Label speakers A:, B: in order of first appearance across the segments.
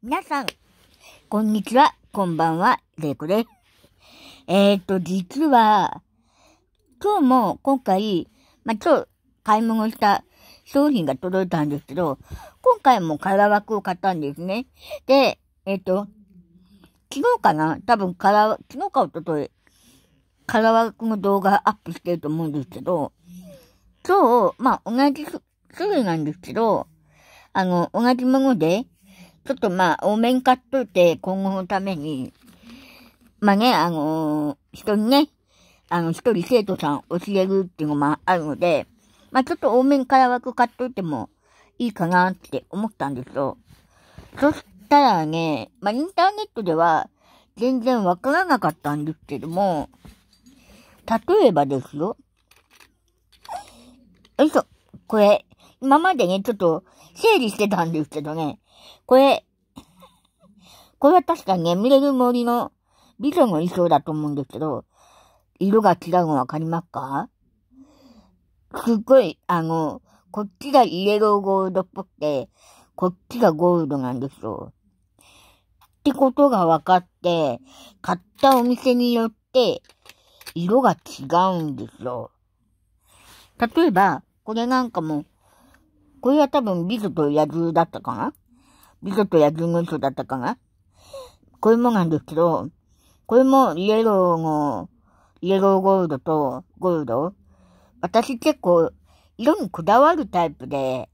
A: 皆さん、こんにちは、こんばんは、レイコです。えーと、実は、今日も今回、まあ、今日買い物した商品が届いたんですけど、今回もカラー枠を買ったんですね。で、えっ、ー、と、昨日かな多分カラー、昨日かおととい、ー枠の動画アップしてると思うんですけど、今日、まあ、同じ種類なんですけど、あの、同じもので、ちょっとまあ、多めに買っといて、今後のために、まあね、あのー、人にね、あの、一人生徒さん教えるっていうのもあるので、まあちょっと多めに空枠買っといてもいいかなって思ったんですよ。そしたらね、まあインターネットでは全然わからなかったんですけども、例えばですよ。よいしょ、これ、今までね、ちょっと整理してたんですけどね、これ、これは確かね、見れる森の美女の衣装だと思うんですけど、色が違うのわかりますかすっごい、あの、こっちがイエローゴールドっぽくて、こっちがゴールドなんですよ。ってことが分かって、買ったお店によって、色が違うんですよ。例えば、これなんかも、これは多分美女と野獣だったかな美女と野獣の人だったかなこれもなんですけど、これもイエローの、イエローゴールドとゴールド。私結構色にこだわるタイプで、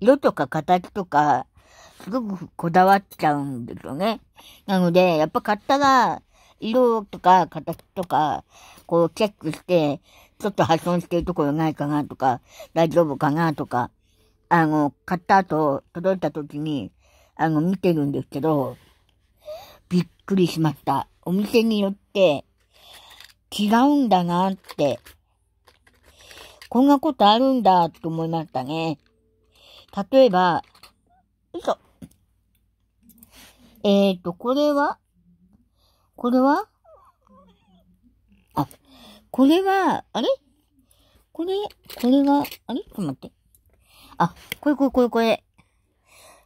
A: 色とか形とか、すごくこだわっちゃうんですよね。なので、やっぱ買ったら、色とか形とか、こうチェックして、ちょっと破損してるところないかなとか、大丈夫かなとか、あの、買った後、届いた時に、あの、見てるんですけど、びっくりしました。お店によって、違うんだなって、こんなことあるんだって思いましたね。例えば、よいしょ。えっ、ー、と、これはこれはあ、これは、あれこれ、これは、あれちょっと待って。あ、これこれこれこれ。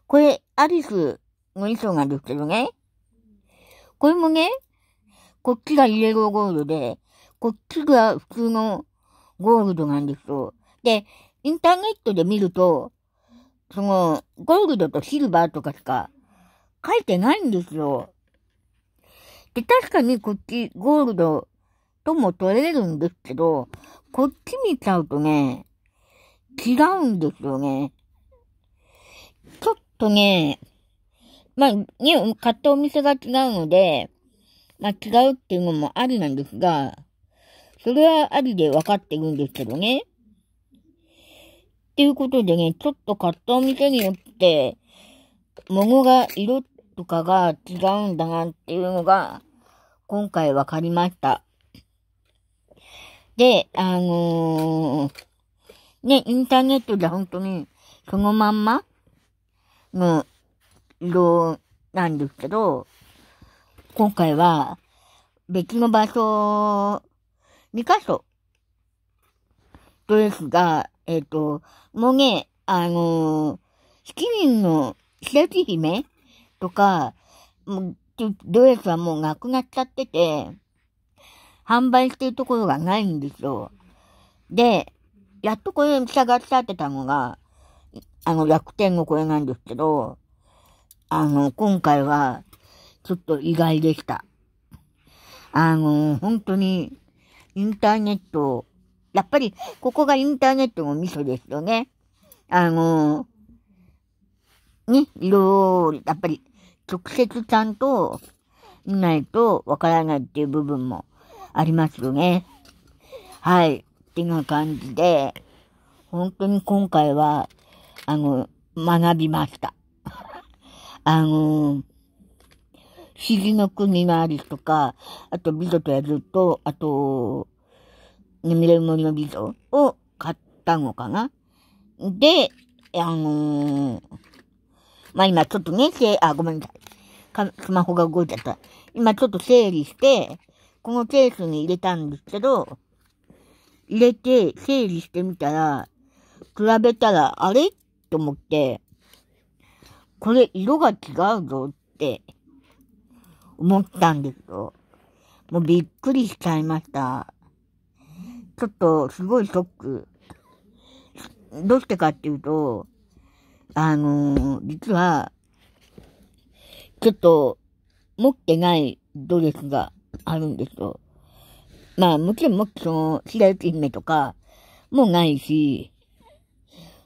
A: これ、アリスの衣装なんですけどね。これもね、こっちがイエローゴールドで、こっちが普通のゴールドなんですよ。で、インターネットで見ると、その、ゴールドとシルバーとかしか書いてないんですよ。で、確かにこっちゴールドとも取れるんですけど、こっち見ちゃうとね、違うんですよね。ちょっとね、まあ、ね、買ったお店が違うので、まあ違うっていうのもありなんですが、それはありで分かってるんですけどね。っていうことでね、ちょっと買ったお店によって、物が色とかが違うんだなっていうのが、今回分かりました。で、あのー、ね、インターネットで本当に、そのまんまの色なんですけど、今回は、別の場所、二箇所、ドレスが、えっ、ー、と、もうね、あのー、七人の白雪姫とか、もう、ドレスはもうなくなっちゃってて、販売してるところがないんですよ。で、やっとこれが伝ってたのが、あの、楽天のこれなんですけど、あの、今回は、ちょっと意外でした。あの、本当に、インターネット、やっぱり、ここがインターネットのミソですよね。あの、ね、いろいろ、やっぱり、直接ちゃんと見ないとわからないっていう部分もありますよね。はい。ってな感じで、本当に今回は、あの、学びました。あの、肘の国のアリスとか、あとビゾとやると、あと、眠れ森のビゾを買ったのかなで、あのー、まあ、今ちょっとね、せ、あ、ごめんなさい。スマホが動いちゃった。今ちょっと整理して、このケースに入れたんですけど、入れて整理してみたら、比べたら、あれと思って、これ色が違うぞって思ったんですよ。もうびっくりしちゃいました。ちょっとすごいショック。どうしてかっていうと、あのー、実は、ちょっと持ってないドレスがあるんですよ。まあ、もちろんもっとその、白雪姫とか、もないし、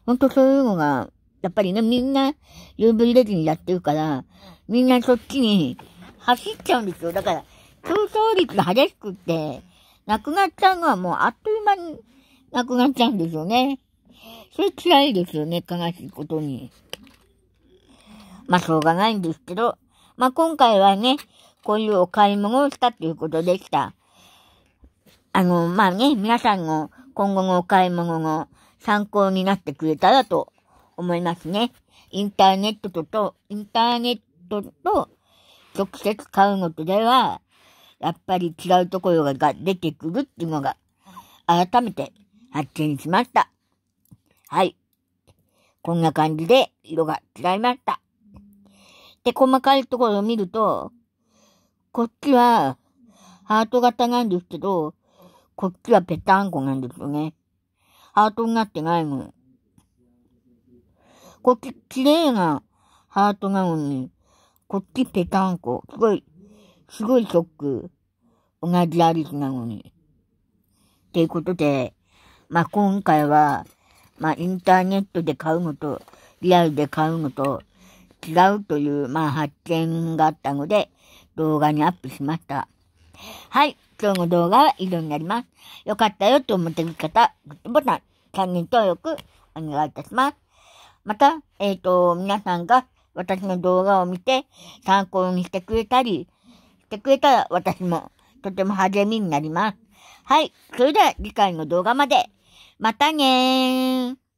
A: ほんとそういうのが、やっぱりね、みんな UV レジにやってるから、みんなそっちに走っちゃうんですよ。だから、競争率が激しくって、なくなっちゃうのはもうあっという間になくなっちゃうんですよね。それ辛いですよね、悲しいことに。まあ、しょうがないんですけど、まあ、今回はね、こういうお買い物をしたということでした。あの、まあね、皆さんの今後のお買い物の参考になってくれたらと思いますね。インターネットとと、インターネットと直接買うのとでは、やっぱり違うところが出てくるっていうのが、改めて発見しました。はい。こんな感じで色が違いました。で、細かいところを見ると、こっちはハート型なんですけど、こっちはぺたんこなんですよね。ハートになってないの。こっち綺麗なハートなのに、こっちぺたんこ。すごい、すごいショック。同じアリスなのに。っていうことで、まあ、今回は、まあ、インターネットで買うのと、リアルで買うのと、違うという、まあ、発見があったので、動画にアップしました。はい。今日の動画は以上になります。よかったよと思っている方、グッドボタン、チャンネル登録お願いいたします。また、えっ、ー、と、皆さんが私の動画を見て参考にしてくれたり、してくれたら私もとても励みになります。はい。それでは次回の動画まで。またねー。